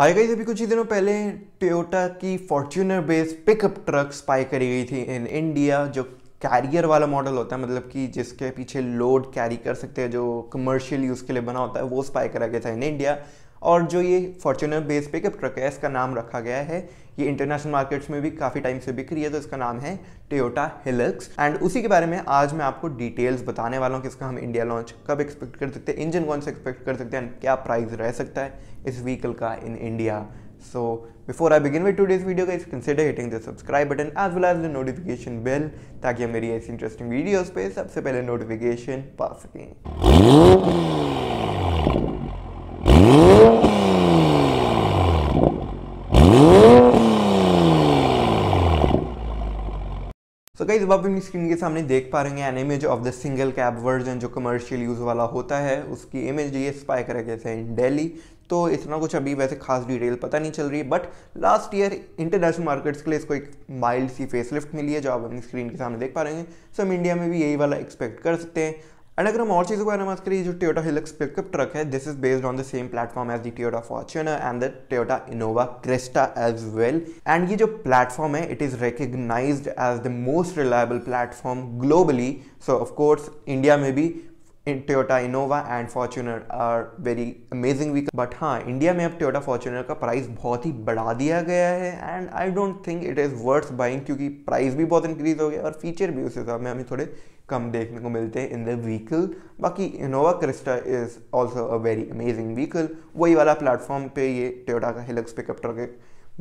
high गई अभी कुछ ही दिनों पहले टोयोटा की Fortuner based pickup truck spy करी गई थी इन इंडिया जो कैरियर वाला मॉडल होता है मतलब कि जिसके पीछे लोड कैरी कर सकते हैं जो कमर्शियल यूज़ के लिए बना होता है वो स्पाई करा गया था इन इंडिया और जो ये फॉर्चुनर बेस पे ट्रक है का नाम रखा गया है ये इंटरनेशनल मार्केट्स में भी काफ़ी टाइम से बिक रही है तो इसका नाम है टोयोटा हिलक्स एंड उसी के बारे में आज मैं आपको डिटेल्स बताने वाला हूँ कि इसका हम इंडिया लॉन्च कब एक्सपेक्ट कर सकते हैं इंजन कौन सा एक्सपेक्ट कर सकते हैं क्या प्राइस रह सकता है इस व्हीकल का in India So before I begin with today's video guys consider hitting the subscribe button as well as the notification bell ताकि हम मेरी ऐसी इंटरेस्टिंग वीडियोज पे सबसे पहले नोटिफिकेशन पा सकें गाइज अब आप अपनी स्क्रीन के सामने देख पा रहे हैं an image of the single cab version जो कमर्शियल यूज़ वाला होता है उसकी इमेज ये स्पाई करा गया था इन डेली तो इतना कुछ अभी वैसे खास डिटेल पता नहीं चल रही है but last year international markets के लिए इसको एक माइल्ड सी फेसलिफ्ट मिली है जो आप अपनी स्क्रीन के सामने देख पा रहे हैं सो हम इंडिया में भी यही वाला एक्सपेक्ट कर सकते हैं एंड अगर हम और चीज़ों के बारे में बात करिए जो टोटा हिलक्स पिकअप ट्रक है this is based on the same platform as the Fortuner and the Toyota Innova Crysta as well and ये जो प्लेटफॉर्म है it is recognise as the most reliable platform globally so of course India में भी in Toyota Innova and Fortuner are very amazing vehicle but हाँ India में अब Toyota Fortuner का price बहुत ही बढ़ा दिया गया है and I don't think it is worth buying क्योंकि प्राइस भी बहुत इंक्रीज हो गया और फीचर भी उस हिसाब में हमें थोड़े कम देखने को मिलते हैं इन द व्हीकल बाकी Innova Crysta is also a very amazing vehicle वही वाला प्लेटफॉर्म पे ये टोयोटा का हिलक्स पिकअप ट्रक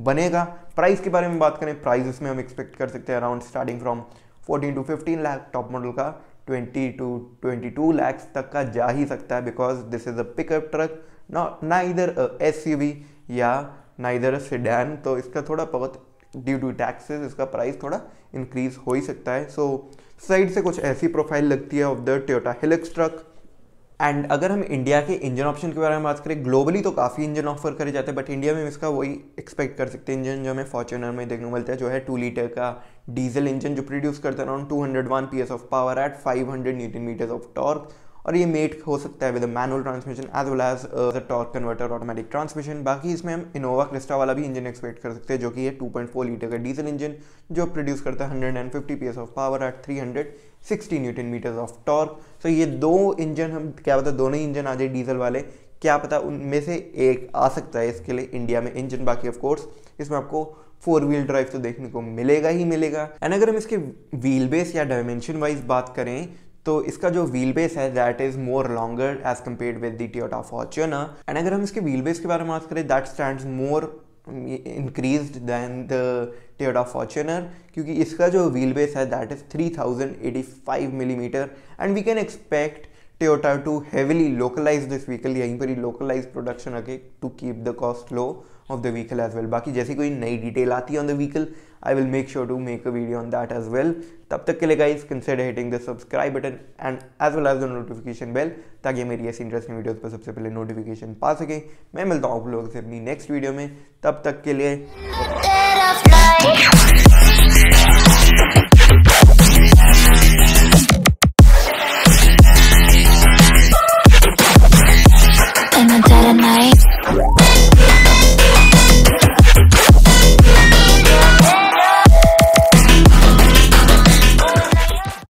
बनेगा प्राइस के बारे में बात करें प्राइस में हम एक्सपेक्ट कर सकते हैं around starting from 14 to 15 lakh top model का twenty to twenty two lakhs तक का जा ही सकता है because this is a pickup truck no ना इधर एस यू वी या ना इधर सिडैन तो इसका थोड़ा बहुत ड्यू टू टैक्सेस इसका प्राइस थोड़ा इंक्रीज हो ही सकता है सो so, साइड से कुछ ऐसी प्रोफाइल लगती है of the Toyota Hilux truck and अगर हम इंडिया के इंजन ऑप्शन के बारे में बात करें ग्लोबली तो काफ़ी इंजन ऑफर करे जाते हैं बट इंडिया में इसका वही एक्सपेक्ट कर सकते हैं इंजन जो हमें फॉर्चुनर में देखने को मिलता है जो है टू लीटर का डीजल इंजन जो प्रोड्यूस करता है around two hundred one P of power at five hundred newton metres of torque और ये मेट हो सकता है with manual transmission as well as the torque converter automatic transmission बाकी इसमें हम इनोवा क्रिस्टा वाला भी इंजन एक्सपेक्ट कर सकते हैं जो कि है 2.4 लीटर का डीजल इंजन जो प्रोड्यूस करता है 150 PS of power at sixty newton metres of torque so ये दो इंजन हम क्या पता दोनों ही इंजन आ जाए डीजल वाले क्या पता उनमें से एक आ सकता है इसके लिए इंडिया में इंजन बाकी ऑफ कोर्स इसमें आपको फोर व्हील ड्राइव तो देखने को मिलेगा ही मिलेगा एंड अगर हम इसके व्हील बेस या डायमेंशन वाइज बात करें तो इसका जो व्हील बेस है that is more longer as compare with the Toyota Fortuner and अगर हम इसके व्हील बेस के बारे में बात करें that stand more increase than the Toyota Fortuner क्योंकि इसका जो व्हील बेस है that is three thousand eighty five millimetre and we can expect Toyota to heavily localise this vehicle यहीं पर ही लोकलाइज प्रोडक्शन रखे to keep the cost low of the vehicle as well बाकी जैसी कोई नई detail आती है on the vehicle I will make sure to make a video on that as well तब तक के लिए guys consider hitting the subscribe button and as well as the notification bell ताकि मेरी ऐसी इंटरेस्टिंग वीडियोज़ पर सबसे पहले नोटिफिकेशन पा सकें मैं मिलता हूँ आप लोगों से अपनी नेक्स्ट वीडियो में तब तक के लिए